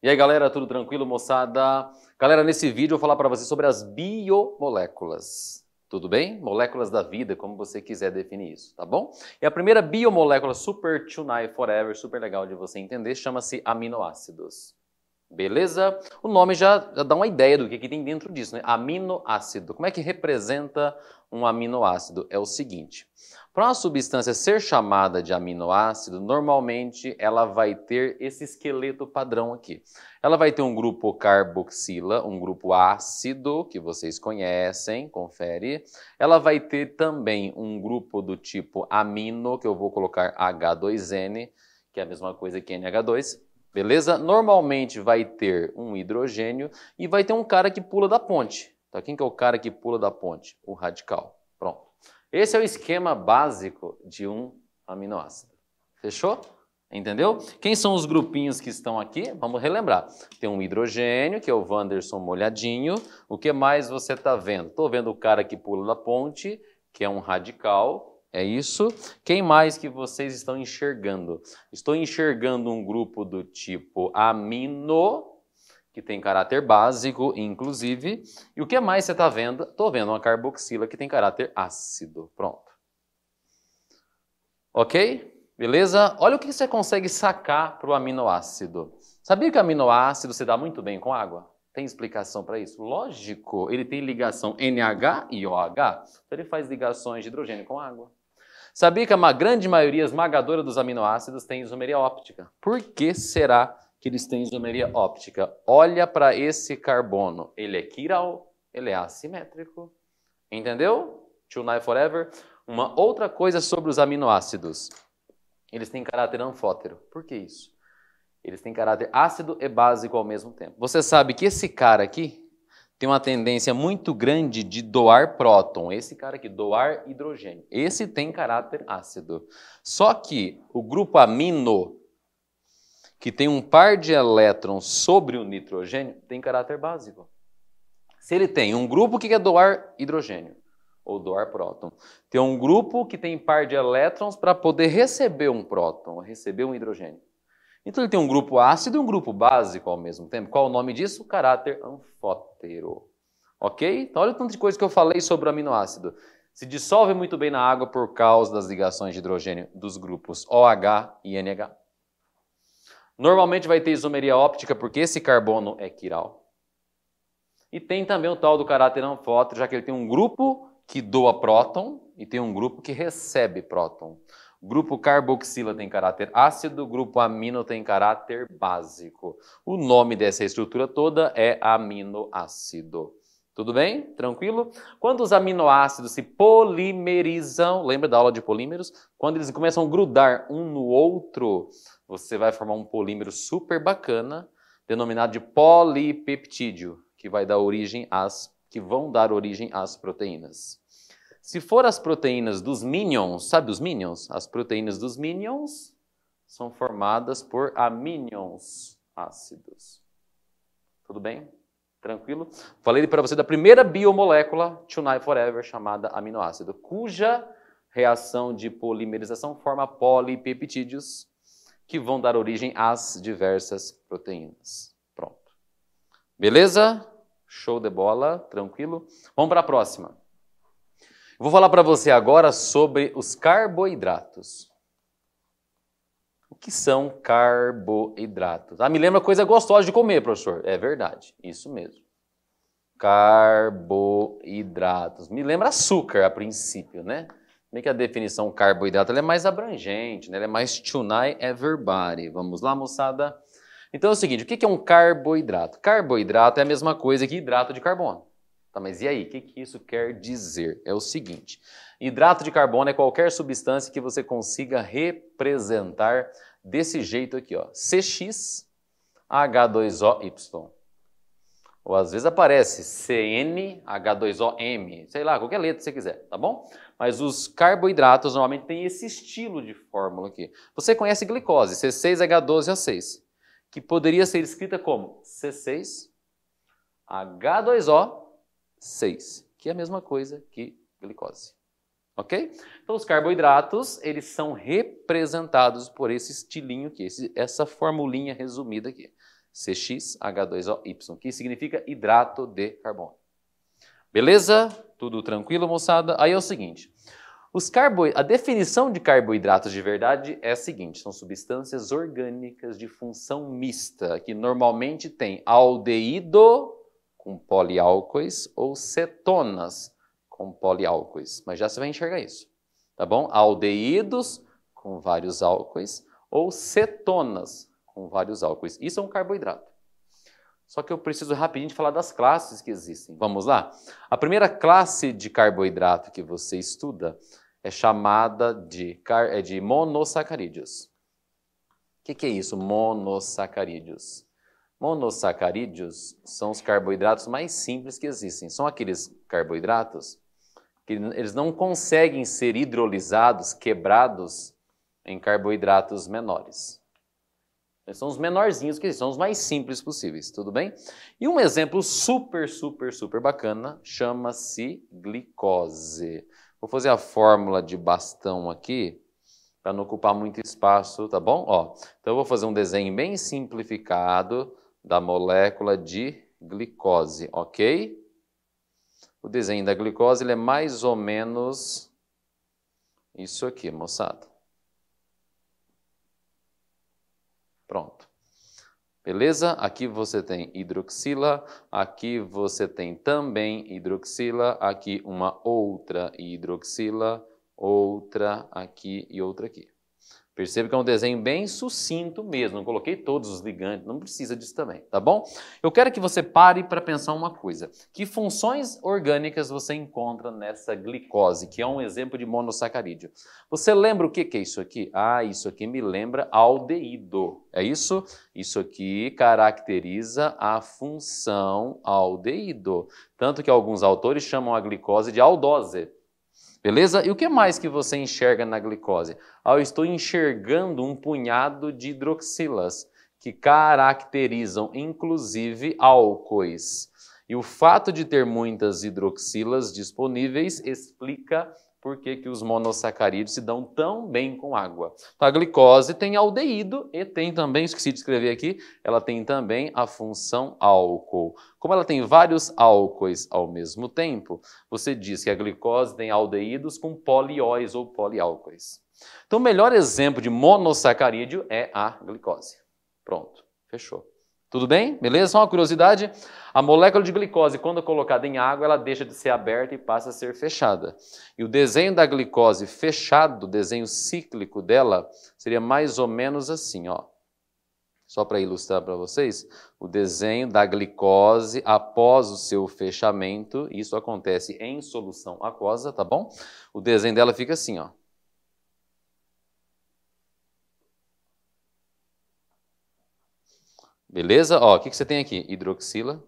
E aí, galera, tudo tranquilo, moçada? Galera, nesse vídeo eu vou falar para você sobre as biomoléculas. Tudo bem? Moléculas da vida, como você quiser definir isso, tá bom? E a primeira biomolécula super tonight forever, super legal de você entender, chama-se aminoácidos. Beleza? O nome já, já dá uma ideia do que, que tem dentro disso, né? Aminoácido. Como é que representa um aminoácido? É o seguinte: para uma substância ser chamada de aminoácido, normalmente ela vai ter esse esqueleto padrão aqui. Ela vai ter um grupo carboxila, um grupo ácido, que vocês conhecem, confere. Ela vai ter também um grupo do tipo amino, que eu vou colocar H2N, que é a mesma coisa que NH2. Beleza? Normalmente vai ter um hidrogênio e vai ter um cara que pula da ponte. Tá? Quem que é o cara que pula da ponte? O radical. Pronto. Esse é o esquema básico de um aminoácido. Fechou? Entendeu? Quem são os grupinhos que estão aqui? Vamos relembrar. Tem um hidrogênio, que é o Wanderson molhadinho. O que mais você está vendo? Estou vendo o cara que pula da ponte, que é um radical. É isso? Quem mais que vocês estão enxergando? Estou enxergando um grupo do tipo amino, que tem caráter básico, inclusive. E o que mais você está vendo? Estou vendo uma carboxila que tem caráter ácido. Pronto. Ok? Beleza? Olha o que você consegue sacar para o aminoácido. Sabia que aminoácido se dá muito bem com água? Tem explicação para isso? Lógico, ele tem ligação NH e OH. Então ele faz ligações de hidrogênio com água. Sabia que a grande maioria esmagadora dos aminoácidos tem isomeria óptica. Por que será que eles têm isomeria óptica? Olha para esse carbono. Ele é quiral, ele é assimétrico. Entendeu? To Night Forever. Uma outra coisa sobre os aminoácidos. Eles têm caráter anfótero. Por que isso? Eles têm caráter ácido e básico ao mesmo tempo. Você sabe que esse cara aqui, tem uma tendência muito grande de doar próton. Esse cara aqui, doar hidrogênio. Esse tem caráter ácido. Só que o grupo amino, que tem um par de elétrons sobre o nitrogênio, tem caráter básico. Se ele tem um grupo que quer doar hidrogênio, ou doar próton, tem um grupo que tem par de elétrons para poder receber um próton, receber um hidrogênio. Então ele tem um grupo ácido e um grupo básico ao mesmo tempo. Qual o nome disso? Caráter anfótero. Ok? Então olha o tanto de coisa que eu falei sobre o aminoácido. Se dissolve muito bem na água por causa das ligações de hidrogênio dos grupos OH e NH. Normalmente vai ter isomeria óptica porque esse carbono é quiral. E tem também o tal do caráter anfótero, já que ele tem um grupo que doa próton e tem um grupo que recebe próton grupo carboxila tem caráter ácido, grupo amino tem caráter básico. O nome dessa estrutura toda é aminoácido. Tudo bem? Tranquilo? Quando os aminoácidos se polimerizam, lembra da aula de polímeros? Quando eles começam a grudar um no outro, você vai formar um polímero super bacana, denominado de polipeptídeo, que vai dar origem às que vão dar origem às proteínas. Se for as proteínas dos minions, sabe os minions? As proteínas dos minions são formadas por aminions ácidos. Tudo bem? Tranquilo? Falei para você da primeira biomolécula, Tonight Forever, chamada aminoácido, cuja reação de polimerização forma polipeptídeos que vão dar origem às diversas proteínas. Pronto. Beleza? Show de bola, tranquilo? Vamos para a próxima. Vou falar para você agora sobre os carboidratos. O que são carboidratos? Ah, me lembra coisa gostosa de comer, professor. É verdade, isso mesmo. Carboidratos. Me lembra açúcar a princípio, né? Bem que a definição carboidrato é mais abrangente, né? ela é mais tunai everybody. Vamos lá, moçada? Então é o seguinte: o que é um carboidrato? Carboidrato é a mesma coisa que hidrato de carbono. Tá, mas e aí, o que, que isso quer dizer? É o seguinte: hidrato de carbono é qualquer substância que você consiga representar desse jeito aqui, ó. CX H2OY. Ou às vezes aparece CNH2OM, sei lá, qualquer letra que você quiser, tá bom? Mas os carboidratos normalmente têm esse estilo de fórmula aqui. Você conhece glicose, C6H12O6, que poderia ser escrita como C6H2O 6, que é a mesma coisa que glicose. Ok? Então, os carboidratos, eles são representados por esse estilinho aqui, esse, essa formulinha resumida aqui. CXH2OY, que significa hidrato de carbono. Beleza? Tudo tranquilo, moçada? Aí é o seguinte, os carbo... a definição de carboidratos de verdade é a seguinte, são substâncias orgânicas de função mista, que normalmente tem aldeído com poliálcois ou cetonas com poliálcois. Mas já se vai enxergar isso, tá bom? Aldeídos com vários álcois ou cetonas com vários álcois. Isso é um carboidrato. Só que eu preciso rapidinho falar das classes que existem. Vamos lá? A primeira classe de carboidrato que você estuda é chamada de, car... é de monossacarídeos. O que, que é isso, monossacarídeos? Monossacarídeos são os carboidratos mais simples que existem. São aqueles carboidratos que eles não conseguem ser hidrolisados, quebrados em carboidratos menores. Eles são os menorzinhos que existem, são os mais simples possíveis, tudo bem? E um exemplo super, super, super bacana chama-se glicose. Vou fazer a fórmula de bastão aqui para não ocupar muito espaço, tá bom? Ó, então eu vou fazer um desenho bem simplificado da molécula de glicose, ok? O desenho da glicose ele é mais ou menos isso aqui, moçada. Pronto. Beleza? Aqui você tem hidroxila, aqui você tem também hidroxila, aqui uma outra hidroxila, outra aqui e outra aqui. Perceba que é um desenho bem sucinto mesmo, não coloquei todos os ligantes, não precisa disso também, tá bom? Eu quero que você pare para pensar uma coisa. Que funções orgânicas você encontra nessa glicose, que é um exemplo de monossacarídeo? Você lembra o que, que é isso aqui? Ah, isso aqui me lembra aldeído, é isso? Isso aqui caracteriza a função aldeído, tanto que alguns autores chamam a glicose de aldose. Beleza? E o que mais que você enxerga na glicose? Ah, eu estou enxergando um punhado de hidroxilas que caracterizam inclusive álcoois. E o fato de ter muitas hidroxilas disponíveis explica por que, que os monossacarídeos se dão tão bem com água. Então, a glicose tem aldeído e tem também, esqueci de escrever aqui, ela tem também a função álcool. Como ela tem vários álcoois ao mesmo tempo, você diz que a glicose tem aldeídos com polióis ou poliálcoois. Então, o melhor exemplo de monossacarídeo é a glicose. Pronto, fechou. Tudo bem? Beleza? Só uma curiosidade. A molécula de glicose, quando colocada em água, ela deixa de ser aberta e passa a ser fechada. E o desenho da glicose fechado, o desenho cíclico dela, seria mais ou menos assim, ó. Só para ilustrar para vocês, o desenho da glicose após o seu fechamento, isso acontece em solução aquosa, tá bom? O desenho dela fica assim, ó. Beleza? Ó, o que, que você tem aqui? Hidroxila.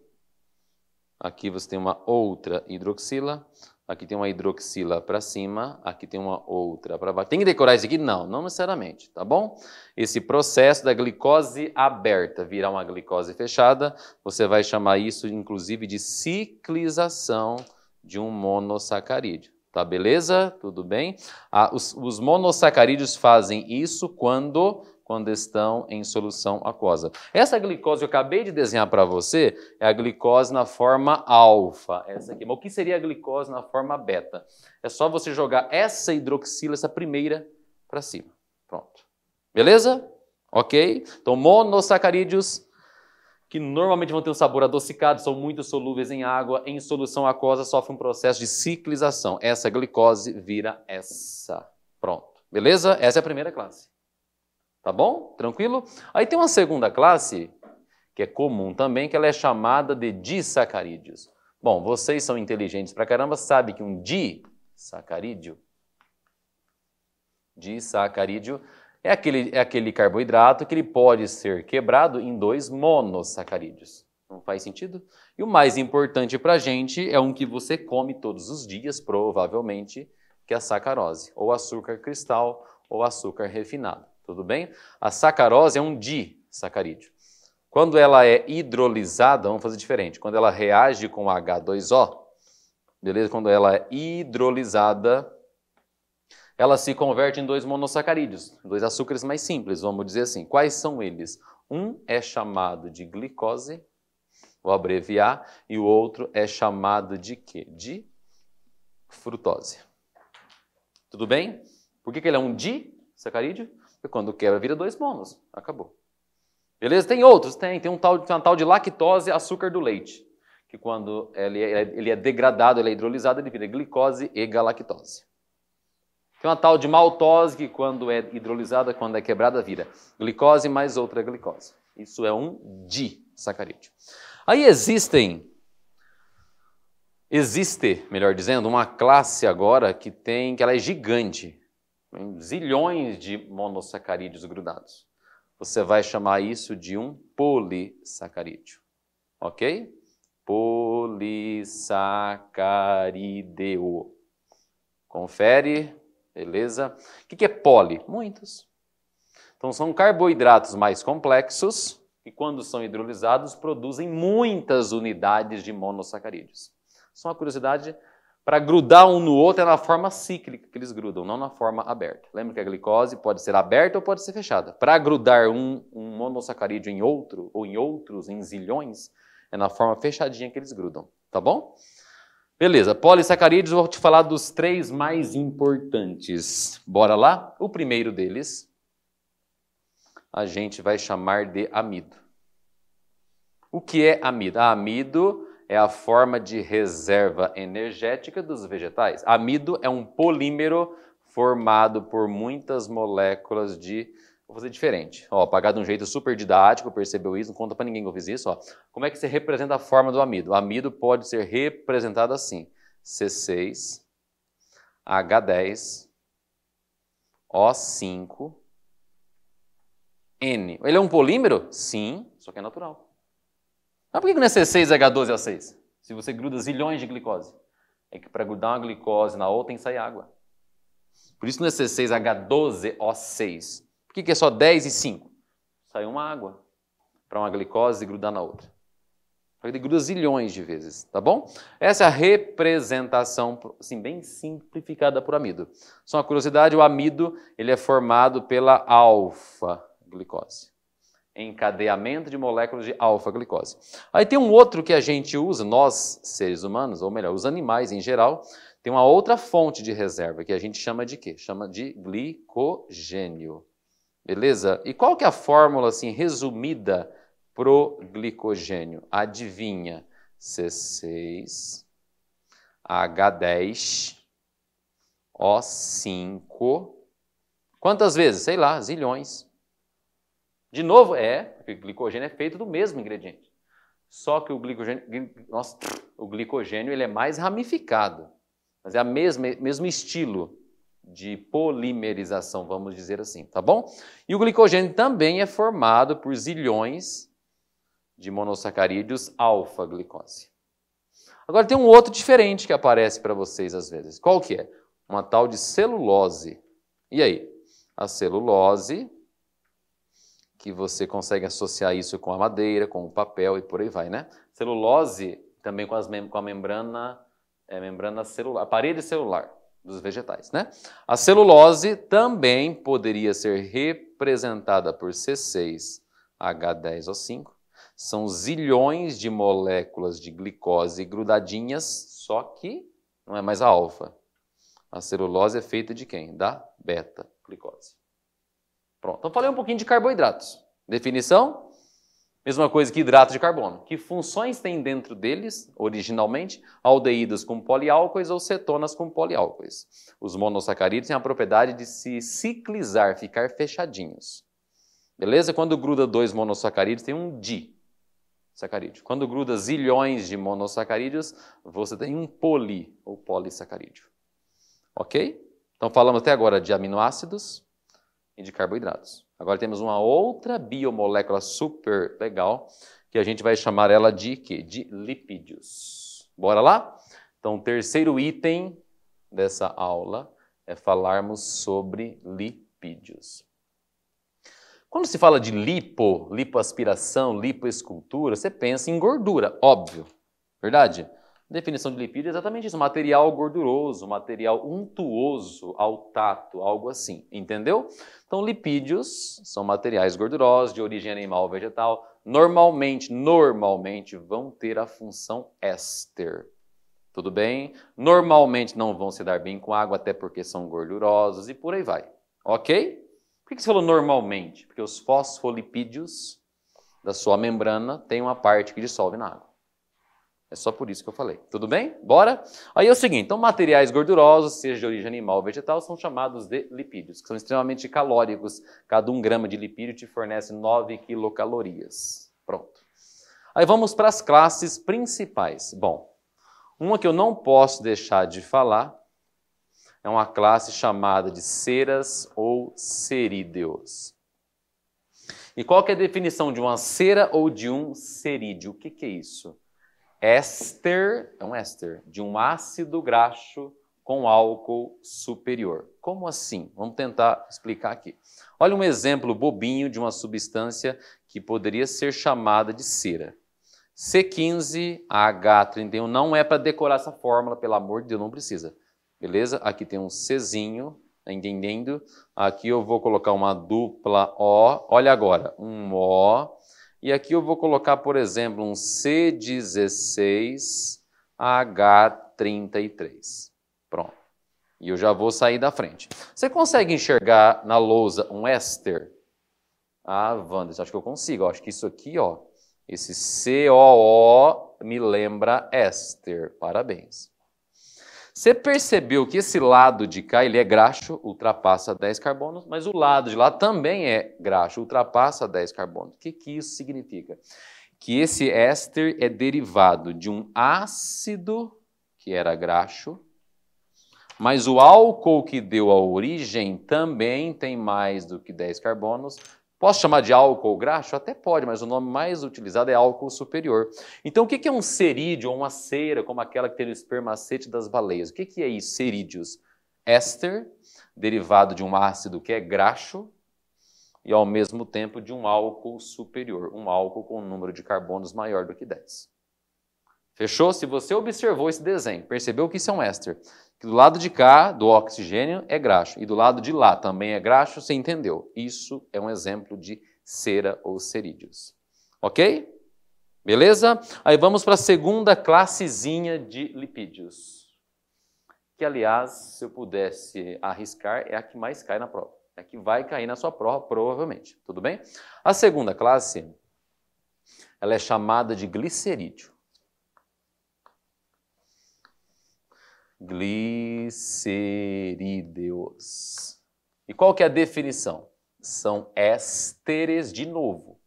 Aqui você tem uma outra hidroxila. Aqui tem uma hidroxila para cima, aqui tem uma outra para baixo. Tem que decorar isso aqui? Não, não necessariamente, tá bom? Esse processo da glicose aberta virar uma glicose fechada, você vai chamar isso, inclusive, de ciclização de um monossacarídeo. Tá beleza? Tudo bem? Ah, os, os monossacarídeos fazem isso quando quando estão em solução aquosa. Essa glicose que eu acabei de desenhar para você é a glicose na forma alfa, essa aqui. Mas o que seria a glicose na forma beta? É só você jogar essa hidroxila, essa primeira, para cima. Pronto. Beleza? Ok? Então, monossacarídeos que normalmente vão ter um sabor adocicado, são muito solúveis em água, em solução aquosa sofre um processo de ciclização. Essa glicose vira essa. Pronto. Beleza? Essa é a primeira classe. Tá bom? Tranquilo? Aí tem uma segunda classe, que é comum também, que ela é chamada de disacarídeos. Bom, vocês são inteligentes pra caramba, sabe que um disacarídeo, disacarídeo é aquele, é aquele carboidrato que ele pode ser quebrado em dois monossacarídeos. Não faz sentido? E o mais importante para gente é um que você come todos os dias, provavelmente, que é a sacarose, ou açúcar cristal, ou açúcar refinado. Tudo bem? A sacarose é um disacarídeo. Quando ela é hidrolisada, vamos fazer diferente. Quando ela reage com H2O, beleza? Quando ela é hidrolisada, ela se converte em dois monossacarídeos, dois açúcares mais simples, vamos dizer assim. Quais são eles? Um é chamado de glicose, vou abreviar, e o outro é chamado de quê? De frutose. Tudo bem? Por que, que ele é um disacarídeo? quando quebra, vira dois monos. Acabou. Beleza? Tem outros? Tem. Tem um tal, tem uma tal de lactose, açúcar do leite. Que quando ele é, ele é, é degradado, ele é hidrolisado, ele vira glicose e galactose. Tem uma tal de maltose, que quando é hidrolisada, quando é quebrada, vira glicose mais outra glicose. Isso é um disacarídeo. Aí existem Existe, melhor dizendo, uma classe agora que tem, que ela é gigante, zilhões de monossacarídeos grudados. Você vai chamar isso de um polissacarídeo, ok? Polissacarideo. Confere, beleza? O que é poli? Muitos. Então são carboidratos mais complexos que, quando são hidrolisados, produzem muitas unidades de monossacarídeos. Só uma curiosidade, para grudar um no outro é na forma cíclica que eles grudam, não na forma aberta. Lembra que a glicose pode ser aberta ou pode ser fechada. Para grudar um, um monossacarídeo em outro, ou em outros, em zilhões, é na forma fechadinha que eles grudam, tá bom? Beleza, polissacarídeos, vou te falar dos três mais importantes. Bora lá? O primeiro deles a gente vai chamar de amido. O que é amido? Ah, amido é a forma de reserva energética dos vegetais. Amido é um polímero formado por muitas moléculas de. Vou fazer diferente. Ó, apagar de um jeito super didático, percebeu isso? Não conta para ninguém que eu fiz isso. Ó. Como é que você representa a forma do amido? O amido pode ser representado assim: C6, H10, O5, N. Ele é um polímero? Sim, só que é natural. Mas por que não é C6H12A6? Se você gruda zilhões de glicose. É que para grudar uma glicose na outra tem que sair água. Por isso não é C6H12O6. Por que, que é só 10 e 5? Sai uma água para uma glicose grudar na outra. Ele gruda zilhões de vezes, tá bom? Essa é a representação, assim, bem simplificada por amido. Só uma curiosidade, o amido ele é formado pela alfa-glicose encadeamento de moléculas de alfa-glicose. Aí tem um outro que a gente usa, nós seres humanos, ou melhor, os animais em geral, tem uma outra fonte de reserva que a gente chama de quê? Chama de glicogênio. Beleza? E qual que é a fórmula assim resumida pro glicogênio? Adivinha? C6 H10 O5 Quantas vezes? Sei lá, zilhões. De novo, é, porque o glicogênio é feito do mesmo ingrediente. Só que o glicogênio, nossa, o glicogênio ele é mais ramificado, mas é a mesma mesmo estilo de polimerização, vamos dizer assim, tá bom? E o glicogênio também é formado por zilhões de monossacarídeos alfa-glicose. Agora tem um outro diferente que aparece para vocês às vezes. Qual que é? Uma tal de celulose. E aí? A celulose que você consegue associar isso com a madeira, com o papel e por aí vai, né? Celulose também com, mem com a membrana, é, membrana celular, a parede celular dos vegetais, né? A celulose também poderia ser representada por C6, H10O5. São zilhões de moléculas de glicose grudadinhas, só que não é mais a alfa. A celulose é feita de quem? Da beta-glicose. Pronto, então falei um pouquinho de carboidratos. Definição? Mesma coisa que hidrato de carbono. Que funções tem dentro deles, originalmente, aldeídas com poliálcois ou cetonas com poliálcois. Os monossacarídeos têm a propriedade de se ciclizar, ficar fechadinhos. Beleza? Quando gruda dois monossacarídeos, tem um di sacarídeo. Quando gruda zilhões de monossacarídeos, você tem um poli ou polissacarídeo. Ok? Então falamos até agora de aminoácidos, e de carboidratos. Agora temos uma outra biomolécula super legal, que a gente vai chamar ela de quê? De lipídios. Bora lá? Então, o terceiro item dessa aula é falarmos sobre lipídios. Quando se fala de lipo, lipoaspiração, lipoescultura, você pensa em gordura, óbvio, verdade? Definição de lipídio é exatamente isso: material gorduroso, material untuoso ao tato, algo assim. Entendeu? Então, lipídios são materiais gordurosos de origem animal ou vegetal. Normalmente, normalmente vão ter a função éster. Tudo bem? Normalmente não vão se dar bem com água, até porque são gordurosos e por aí vai. Ok? Por que você falou normalmente? Porque os fosfolipídios da sua membrana têm uma parte que dissolve na água. É só por isso que eu falei. Tudo bem? Bora? Aí é o seguinte, então materiais gordurosos, seja de origem animal ou vegetal, são chamados de lipídios, que são extremamente calóricos. Cada um grama de lipídio te fornece 9 quilocalorias. Pronto. Aí vamos para as classes principais. Bom, uma que eu não posso deixar de falar é uma classe chamada de ceras ou cerídeos. E qual é a definição de uma cera ou de um cerídeo? O que, que é isso? éster, é um éster, de um ácido graxo com álcool superior. Como assim? Vamos tentar explicar aqui. Olha um exemplo bobinho de uma substância que poderia ser chamada de cera. C15H31 não é para decorar essa fórmula, pelo amor de Deus, não precisa. Beleza? Aqui tem um Czinho, tá entendendo? Aqui eu vou colocar uma dupla O. Olha agora, um O. E aqui eu vou colocar, por exemplo, um C16H33. Pronto. E eu já vou sair da frente. Você consegue enxergar na lousa um éster? Ah, Wanderson, acho que eu consigo. acho que isso aqui, ó, esse COO me lembra éster. Parabéns. Você percebeu que esse lado de cá ele é graxo, ultrapassa 10 carbonos, mas o lado de lá também é graxo, ultrapassa 10 carbonos. O que, que isso significa? Que esse éster é derivado de um ácido que era graxo, mas o álcool que deu a origem também tem mais do que 10 carbonos, Posso chamar de álcool graxo? Até pode, mas o nome mais utilizado é álcool superior. Então, o que é um cerídeo ou uma cera, como aquela que tem no espermacete das baleias? O que é isso? Cerídeos. Éster, derivado de um ácido que é graxo e, ao mesmo tempo, de um álcool superior, um álcool com um número de carbonos maior do que 10. Fechou? Se você observou esse desenho, percebeu que isso é um éster, que do lado de cá, do oxigênio, é graxo, e do lado de lá também é graxo, você entendeu. Isso é um exemplo de cera ou cerídeos. Ok? Beleza? Aí vamos para a segunda classezinha de lipídios. Que, aliás, se eu pudesse arriscar, é a que mais cai na prova. É a que vai cair na sua prova, provavelmente. Tudo bem? A segunda classe, ela é chamada de glicerídeo. glicerídeos. E qual que é a definição? São ésteres de novo.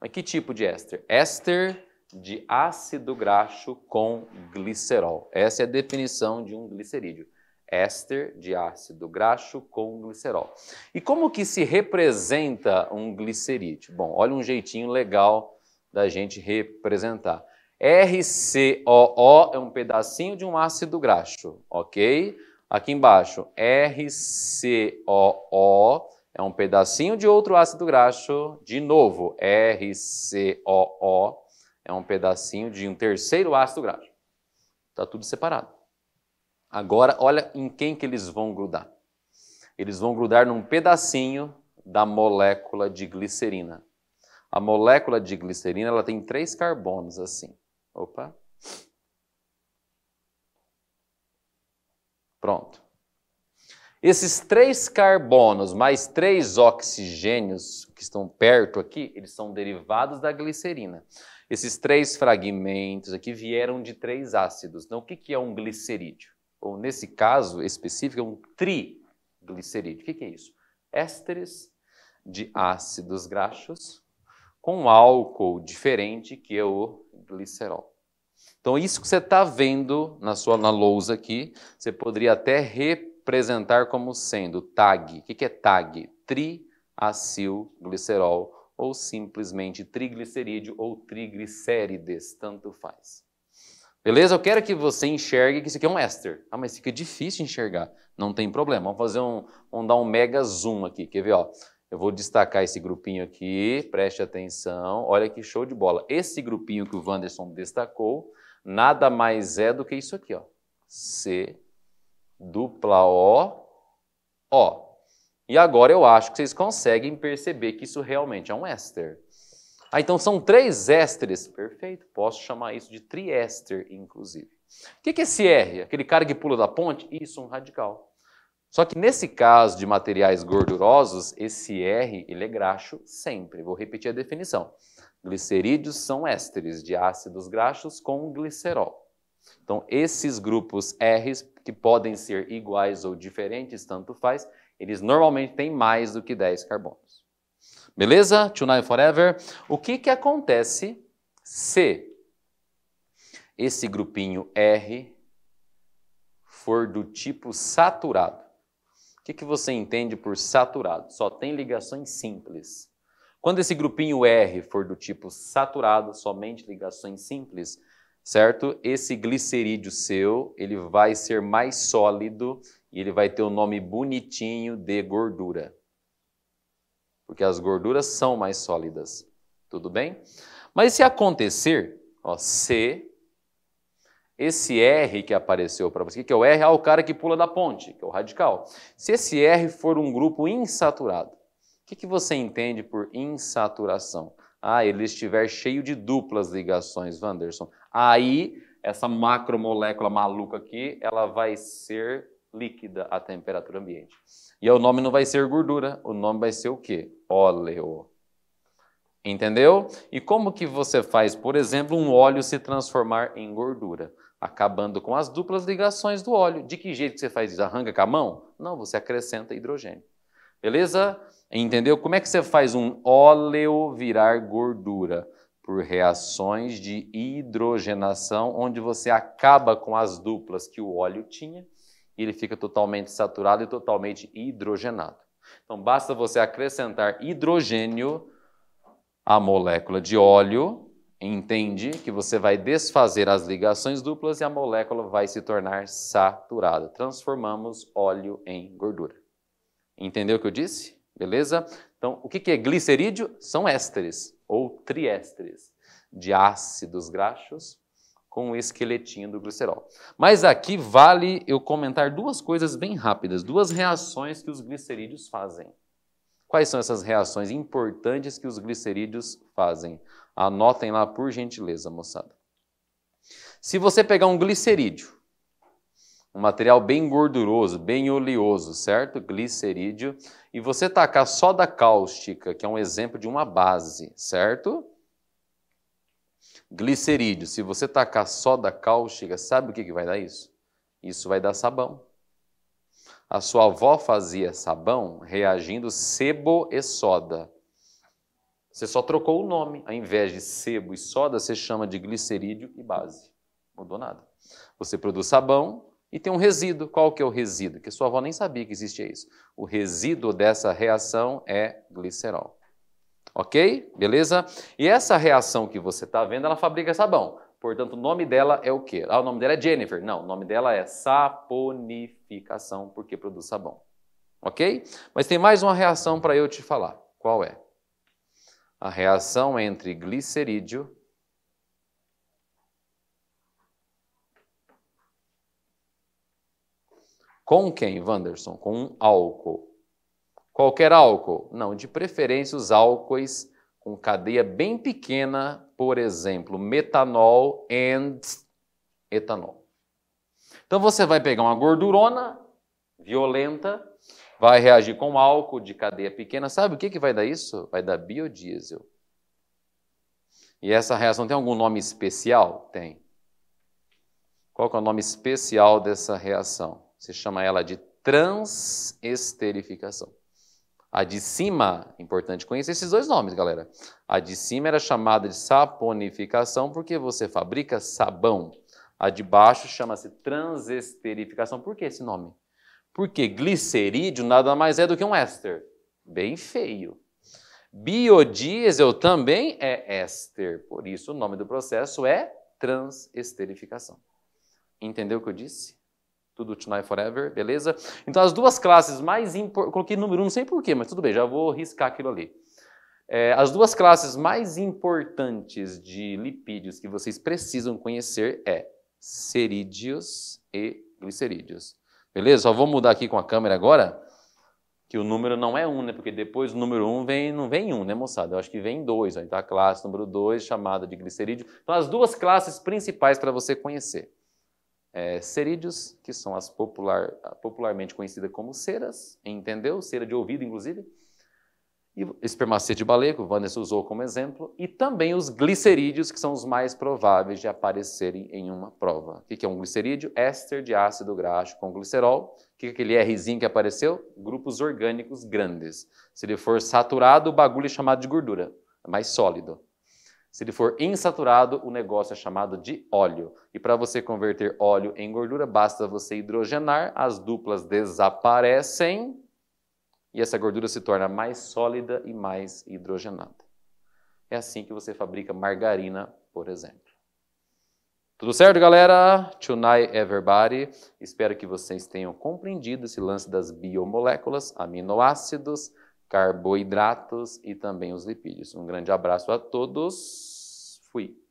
Mas que tipo de éster? Éster de ácido graxo com glicerol. Essa é a definição de um glicerídeo. Éster de ácido graxo com glicerol. E como que se representa um glicerídeo? Bom, olha um jeitinho legal da gente representar. RCOO é um pedacinho de um ácido graxo, ok? Aqui embaixo, RCOO é um pedacinho de outro ácido graxo. De novo, RCOO é um pedacinho de um terceiro ácido graxo. Está tudo separado. Agora, olha em quem que eles vão grudar. Eles vão grudar num pedacinho da molécula de glicerina. A molécula de glicerina ela tem três carbonos assim. Opa. Pronto. Esses três carbonos mais três oxigênios que estão perto aqui, eles são derivados da glicerina. Esses três fragmentos aqui vieram de três ácidos. Então, o que é um glicerídeo? Ou, nesse caso específico, é um triglicerídeo. O que é isso? Ésteres de ácidos graxos com um álcool diferente, que é o glicerol. Então, isso que você está vendo na sua na lousa aqui, você poderia até representar como sendo TAG. O que é TAG? Triacilglicerol ou simplesmente triglicerídeo ou triglicérides, tanto faz. Beleza? Eu quero que você enxergue que isso aqui é um éster. Ah, mas fica difícil enxergar. Não tem problema. Vamos fazer um, vamos dar um mega zoom aqui. Quer ver? Ó. Eu vou destacar esse grupinho aqui, preste atenção. Olha que show de bola. Esse grupinho que o Wanderson destacou, nada mais é do que isso aqui, ó. C dupla O, O. E agora eu acho que vocês conseguem perceber que isso realmente é um éster. Ah, então são três ésteres. Perfeito, posso chamar isso de triéster, inclusive. O que é esse R? Aquele cara que pula da ponte? Isso, um radical. Só que nesse caso de materiais gordurosos, esse R ele é graxo sempre. Vou repetir a definição. Glicerídeos são ésteres de ácidos graxos com glicerol. Então, esses grupos R que podem ser iguais ou diferentes, tanto faz, eles normalmente têm mais do que 10 carbonos. Beleza? Tonight Forever. O que, que acontece se esse grupinho R for do tipo saturado? que, que você entende por saturado? Só tem ligações simples. Quando esse grupinho R for do tipo saturado, somente ligações simples, certo? Esse glicerídeo seu, ele vai ser mais sólido e ele vai ter o um nome bonitinho de gordura. Porque as gorduras são mais sólidas, tudo bem? Mas se acontecer, ó, C esse R que apareceu para você, que é o R, ah, o cara que pula da ponte, que é o radical. Se esse R for um grupo insaturado, o que, que você entende por insaturação? Ah, ele estiver cheio de duplas ligações, Wanderson. Aí, essa macromolécula maluca aqui, ela vai ser líquida à temperatura ambiente. E o nome não vai ser gordura, o nome vai ser o quê? Óleo. Entendeu? E como que você faz, por exemplo, um óleo se transformar em gordura? acabando com as duplas ligações do óleo. De que jeito você faz isso? Arranca com a mão? Não, você acrescenta hidrogênio. Beleza? Entendeu? Como é que você faz um óleo virar gordura? Por reações de hidrogenação, onde você acaba com as duplas que o óleo tinha e ele fica totalmente saturado e totalmente hidrogenado. Então, basta você acrescentar hidrogênio à molécula de óleo entende que você vai desfazer as ligações duplas e a molécula vai se tornar saturada. Transformamos óleo em gordura. Entendeu o que eu disse? Beleza? Então, o que é glicerídeo? São ésteres ou triésteres de ácidos graxos com o esqueletinho do glicerol. Mas aqui vale eu comentar duas coisas bem rápidas, duas reações que os glicerídeos fazem. Quais são essas reações importantes que os glicerídeos fazem? Anotem lá, por gentileza, moçada. Se você pegar um glicerídeo, um material bem gorduroso, bem oleoso, certo? Glicerídeo, e você tacar soda cáustica, que é um exemplo de uma base, certo? Glicerídeo, se você tacar soda cáustica, sabe o que, que vai dar isso? Isso vai dar sabão. A sua avó fazia sabão reagindo sebo e soda. Você só trocou o nome. Ao invés de sebo e soda, você chama de glicerídeo e base. mudou nada. Você produz sabão e tem um resíduo. Qual que é o resíduo? Que sua avó nem sabia que existia isso. O resíduo dessa reação é glicerol. Ok? Beleza? E essa reação que você está vendo, ela fabrica sabão. Portanto, o nome dela é o quê? Ah, o nome dela é Jennifer. Não, o nome dela é saponificação, porque produz sabão. Ok? Mas tem mais uma reação para eu te falar. Qual é? A reação entre glicerídeo com quem, Wanderson? Com um álcool. Qualquer álcool? Não, de preferência os álcoois com cadeia bem pequena, por exemplo, metanol and etanol. Então você vai pegar uma gordurona violenta, vai reagir com álcool de cadeia pequena. Sabe o que, que vai dar isso? Vai dar biodiesel. E essa reação tem algum nome especial? Tem. Qual é o nome especial dessa reação? Se chama ela de transesterificação. A de cima, importante conhecer esses dois nomes, galera. A de cima era chamada de saponificação porque você fabrica sabão. A de baixo chama-se transesterificação. Por que esse nome? Porque glicerídeo nada mais é do que um éster. Bem feio. Biodiesel também é éster. Por isso, o nome do processo é transesterificação. Entendeu o que eu disse? Tudo Tonight Forever, beleza? Então as duas classes mais importantes, coloquei número 1, um, não sei porquê, mas tudo bem, já vou riscar aquilo ali. É, as duas classes mais importantes de lipídios que vocês precisam conhecer é serídeos e glicerídeos. Beleza? Só vou mudar aqui com a câmera agora, que o número não é 1, um, né? Porque depois o número 1 um vem, não vem 1, um, né, moçada? Eu acho que vem 2, então a classe número 2, chamada de glicerídeo. Então as duas classes principais para você conhecer é, cerídeos, que são as popular, popularmente conhecidas como ceras, entendeu? Cera de ouvido, inclusive. E espermacete de baleia, que o Vanessa usou como exemplo, e também os glicerídeos, que são os mais prováveis de aparecerem em uma prova. O que é um glicerídeo? Éster de ácido graxo com glicerol. O que é aquele Rzinho que apareceu? Grupos orgânicos grandes. Se ele for saturado, o bagulho é chamado de gordura, é mais sólido. Se ele for insaturado, o negócio é chamado de óleo. E para você converter óleo em gordura, basta você hidrogenar, as duplas desaparecem e essa gordura se torna mais sólida e mais hidrogenada. É assim que você fabrica margarina, por exemplo. Tudo certo, galera? Tonight everybody. Espero que vocês tenham compreendido esse lance das biomoléculas, aminoácidos, carboidratos e também os lipídios. Um grande abraço a todos. Fui.